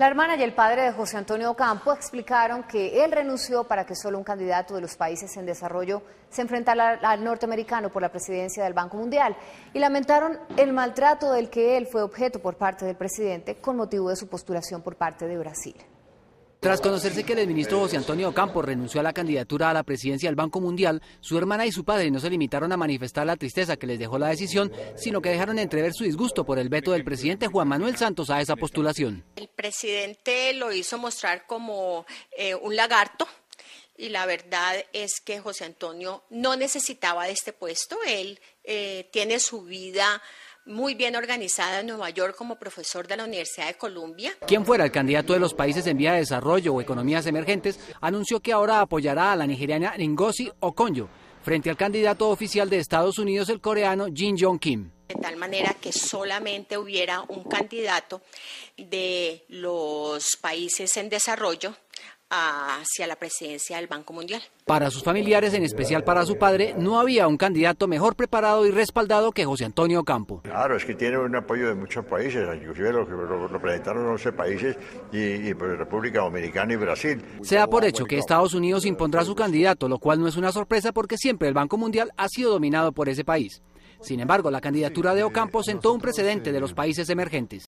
La hermana y el padre de José Antonio Campo explicaron que él renunció para que solo un candidato de los países en desarrollo se enfrentara al norteamericano por la presidencia del Banco Mundial y lamentaron el maltrato del que él fue objeto por parte del presidente con motivo de su postulación por parte de Brasil. Tras conocerse que el ministro José Antonio Campos renunció a la candidatura a la presidencia del Banco Mundial, su hermana y su padre no se limitaron a manifestar la tristeza que les dejó la decisión, sino que dejaron entrever su disgusto por el veto del presidente Juan Manuel Santos a esa postulación. El presidente lo hizo mostrar como eh, un lagarto, y la verdad es que José Antonio no necesitaba de este puesto. Él eh, tiene su vida muy bien organizada en Nueva York como profesor de la Universidad de Columbia. Quien fuera el candidato de los países en vía de desarrollo o economías emergentes, anunció que ahora apoyará a la nigeriana Ngozi Okonjo frente al candidato oficial de Estados Unidos, el coreano Jin Jong Kim. De tal manera que solamente hubiera un candidato de los países en desarrollo hacia la presidencia del Banco Mundial. Para sus familiares, en especial para su padre, no había un candidato mejor preparado y respaldado que José Antonio Campo. Claro, es que tiene un apoyo de muchos países, inclusive lo, que lo presentaron 11 países y, pues, República Dominicana y Brasil. Se por hecho que Estados Unidos impondrá su candidato, lo cual no es una sorpresa porque siempre el Banco Mundial ha sido dominado por ese país. Sin embargo, la candidatura de Ocampo sentó un precedente de los países emergentes.